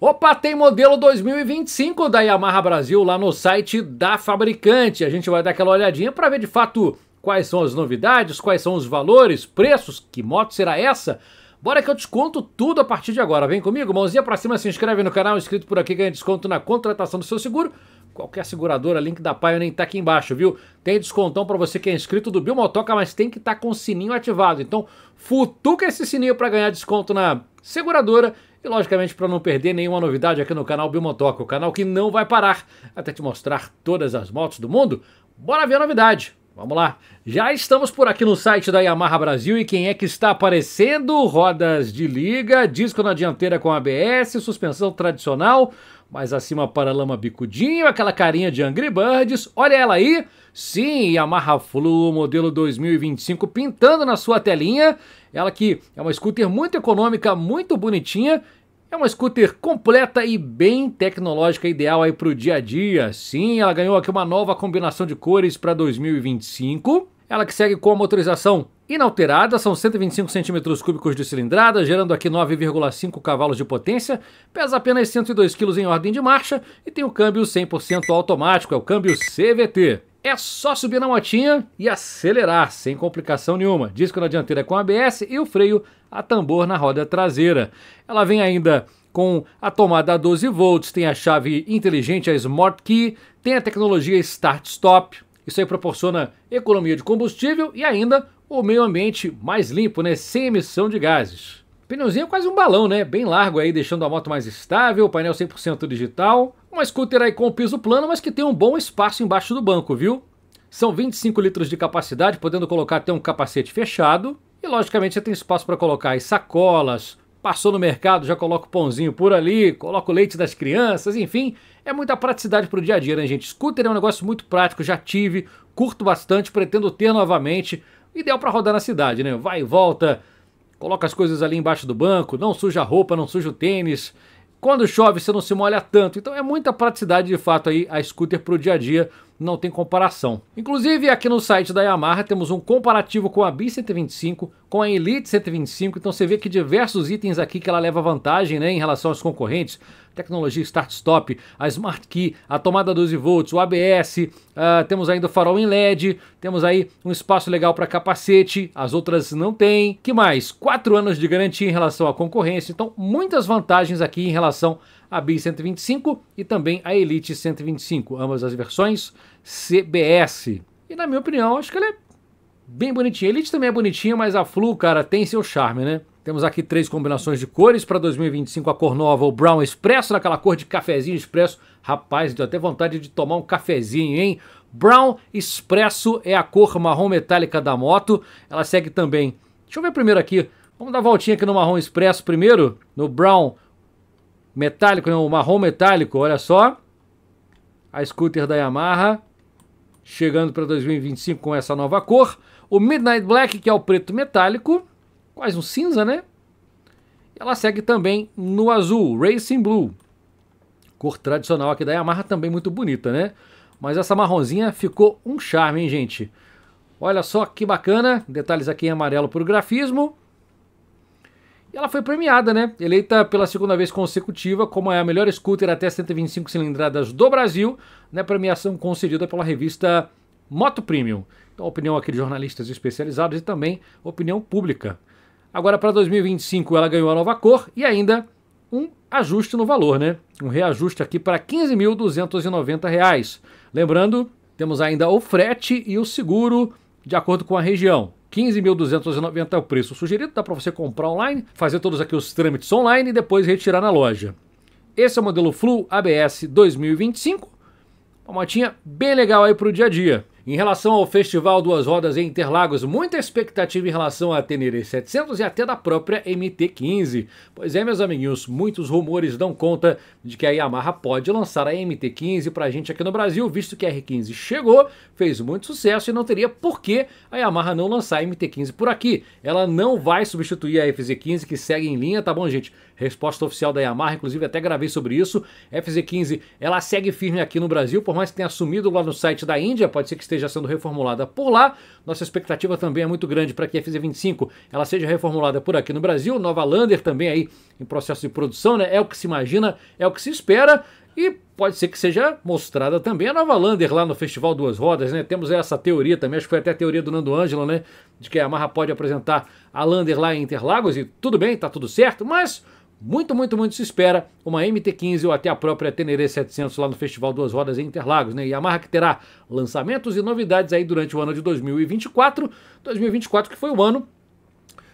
Opa, tem modelo 2025 da Yamaha Brasil lá no site da fabricante. A gente vai dar aquela olhadinha para ver de fato quais são as novidades, quais são os valores, preços, que moto será essa? Bora que eu desconto tudo a partir de agora. Vem comigo, mãozinha para cima, se inscreve no canal, inscrito por aqui ganha desconto na contratação do seu seguro. Qualquer seguradora, link da Pioneer tá aqui embaixo, viu? Tem descontão para você que é inscrito do Bilmotoca, mas tem que estar tá com o sininho ativado. Então, futuca esse sininho para ganhar desconto na seguradora e logicamente para não perder nenhuma novidade aqui no canal Bimotoca, o canal que não vai parar até te mostrar todas as motos do mundo, bora ver a novidade. Vamos lá. Já estamos por aqui no site da Yamaha Brasil e quem é que está aparecendo? Rodas de liga, disco na dianteira com ABS, suspensão tradicional, mais acima paralama bicudinho, aquela carinha de Angry Birds. Olha ela aí. Sim, Yamaha Flu modelo 2025 pintando na sua telinha. Ela que é uma scooter muito econômica, muito bonitinha é uma scooter completa e bem tecnológica, ideal aí para o dia a dia. Sim, ela ganhou aqui uma nova combinação de cores para 2025. Ela que segue com a motorização inalterada, são 125 centímetros cúbicos de cilindrada, gerando aqui 9,5 cavalos de potência, pesa apenas 102 kg em ordem de marcha e tem o câmbio 100% automático, é o câmbio CVT. É só subir na motinha e acelerar, sem complicação nenhuma. Disco na dianteira com ABS e o freio a tambor na roda traseira. Ela vem ainda com a tomada a 12 volts, tem a chave inteligente, a Smart Key, tem a tecnologia Start Stop. Isso aí proporciona economia de combustível e ainda o meio ambiente mais limpo, né, sem emissão de gases. Pneuzinho é quase um balão, né? Bem largo aí, deixando a moto mais estável, painel 100% digital. Uma scooter aí com piso plano, mas que tem um bom espaço embaixo do banco, viu? São 25 litros de capacidade, podendo colocar até um capacete fechado. E logicamente você tem espaço para colocar aí sacolas, passou no mercado, já coloca o pãozinho por ali, coloca o leite das crianças, enfim, é muita praticidade para o dia a dia, né, gente? Scooter é um negócio muito prático, já tive, curto bastante, pretendo ter novamente. Ideal para rodar na cidade, né? Vai e volta, coloca as coisas ali embaixo do banco, não suja a roupa, não suja o tênis. Quando chove, você não se molha tanto. Então é muita praticidade de fato aí a scooter para o dia a dia não tem comparação. Inclusive, aqui no site da Yamaha temos um comparativo com a B125, com a Elite 125, então você vê que diversos itens aqui que ela leva vantagem né, em relação aos concorrentes, tecnologia start-stop, a Smart Key, a tomada 12 volts, o ABS, uh, ah, temos ainda o farol em LED, temos aí um espaço legal para capacete, as outras não tem. que mais? 4 anos de garantia em relação à concorrência, então muitas vantagens aqui em relação a BI 125 e também a Elite 125, ambas as versões CBS. E na minha opinião, acho que ela é bem bonitinha. A Elite também é bonitinha, mas a Flu, cara, tem seu charme, né? Temos aqui três combinações de cores para 2025, a cor nova, o brown expresso, naquela cor de cafezinho expresso. Rapaz, deu até vontade de tomar um cafezinho, hein? Brown expresso é a cor marrom metálica da moto. Ela segue também. Deixa eu ver primeiro aqui. Vamos dar voltinha aqui no marrom expresso primeiro, no brown metálico, não, marrom metálico, olha só. A scooter da Yamaha chegando para 2025 com essa nova cor. O Midnight Black, que é o preto metálico, quase um cinza, né? Ela segue também no azul, Racing Blue. Cor tradicional aqui da Yamaha, também muito bonita, né? Mas essa marronzinha ficou um charme, hein, gente? Olha só que bacana, detalhes aqui em amarelo para o grafismo ela foi premiada, né? Eleita pela segunda vez consecutiva como a melhor scooter até 125 cilindradas do Brasil, na né? premiação concedida pela revista Moto Premium. Então, opinião aqui de jornalistas especializados e também opinião pública. Agora, para 2025, ela ganhou a nova cor e ainda um ajuste no valor, né? Um reajuste aqui para R$ 15.290. Lembrando, temos ainda o frete e o seguro de acordo com a região. 15.290 é o preço sugerido, dá para você comprar online, fazer todos aqui os trâmites online e depois retirar na loja. Esse é o modelo Flu ABS 2025, uma motinha bem legal aí para o dia a dia. Em relação ao Festival Duas Rodas em Interlagos, muita expectativa em relação à Tenere 700 e até da própria MT-15. Pois é, meus amiguinhos, muitos rumores dão conta de que a Yamaha pode lançar a MT-15 a gente aqui no Brasil, visto que a R15 chegou, fez muito sucesso e não teria por que a Yamaha não lançar a MT-15 por aqui. Ela não vai substituir a FZ-15 que segue em linha, tá bom, gente? Resposta oficial da Yamaha, inclusive até gravei sobre isso. FZ15, ela segue firme aqui no Brasil, por mais que tenha assumido lá no site da Índia, pode ser que esteja sendo reformulada por lá. Nossa expectativa também é muito grande para que a FZ25 ela seja reformulada por aqui no Brasil. Nova Lander também aí em processo de produção, né? É o que se imagina, é o que se espera. E pode ser que seja mostrada também a nova Lander lá no Festival Duas Rodas, né? Temos essa teoria também, acho que foi até a teoria do Nando Ângelo, né? De que a Yamaha pode apresentar a Lander lá em Interlagos e tudo bem, tá tudo certo, mas muito, muito, muito se espera uma MT-15 ou até a própria Teneré 700 lá no Festival Duas Rodas em Interlagos, né? E a marca terá lançamentos e novidades aí durante o ano de 2024, 2024 que foi o ano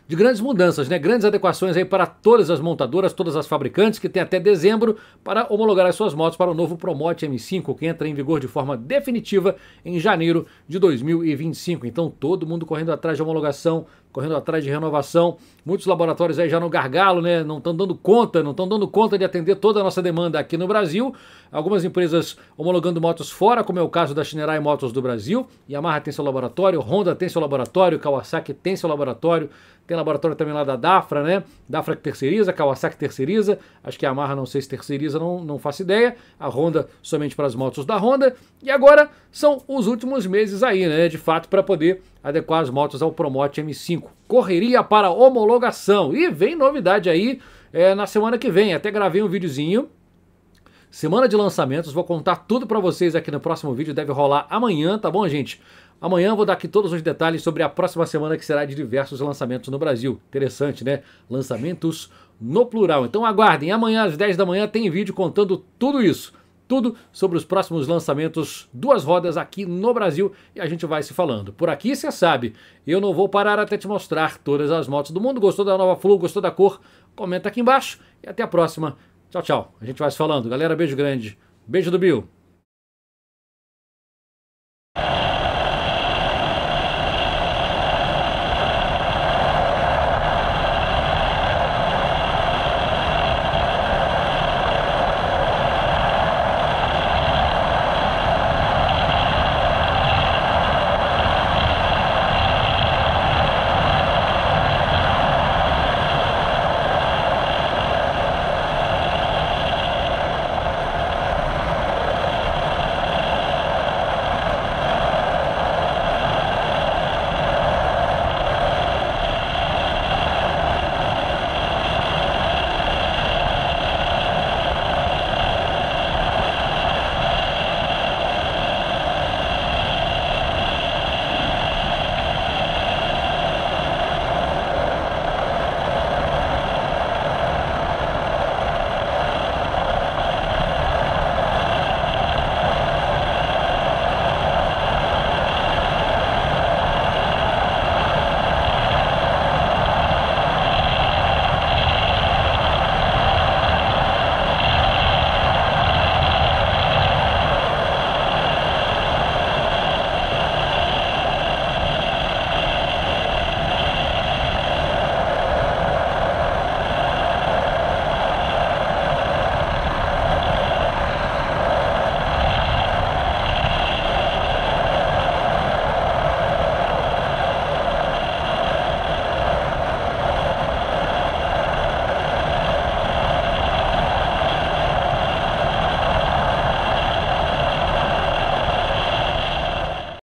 de grandes mudanças, né? Grandes adequações aí para todas as montadoras, todas as fabricantes que têm até dezembro para homologar as suas motos para o novo Promote M5, que entra em vigor de forma definitiva em janeiro de 2025. Então, todo mundo correndo atrás de homologação, correndo atrás de renovação. Muitos laboratórios aí já no gargalo, né? Não estão dando conta, não estão dando conta de atender toda a nossa demanda aqui no Brasil. Algumas empresas homologando motos fora, como é o caso da Shinerai Motos do Brasil. Yamaha tem seu laboratório, Honda tem seu laboratório, Kawasaki tem seu laboratório. Tem laboratório também lá da Dafra, né? Dafra que terceiriza, Kawasaki terceiriza. Acho que a Yamaha não sei se terceiriza, não, não faço ideia. A Honda somente para as motos da Honda. E agora são os últimos meses aí, né? De fato, para poder adequar as motos ao Promote M5. Correria para homologação. E vem novidade aí é, na semana que vem. Até gravei um videozinho. Semana de lançamentos, vou contar tudo para vocês aqui no próximo vídeo, deve rolar amanhã, tá bom, gente? Amanhã eu vou dar aqui todos os detalhes sobre a próxima semana que será de diversos lançamentos no Brasil. Interessante, né? Lançamentos no plural. Então aguardem, amanhã às 10 da manhã tem vídeo contando tudo isso tudo sobre os próximos lançamentos duas rodas aqui no Brasil e a gente vai se falando. Por aqui você sabe, eu não vou parar até te mostrar todas as motos do mundo. Gostou da nova Flu? Gostou da cor? Comenta aqui embaixo e até a próxima. Tchau, tchau. A gente vai se falando. Galera, beijo grande. Beijo do Bill.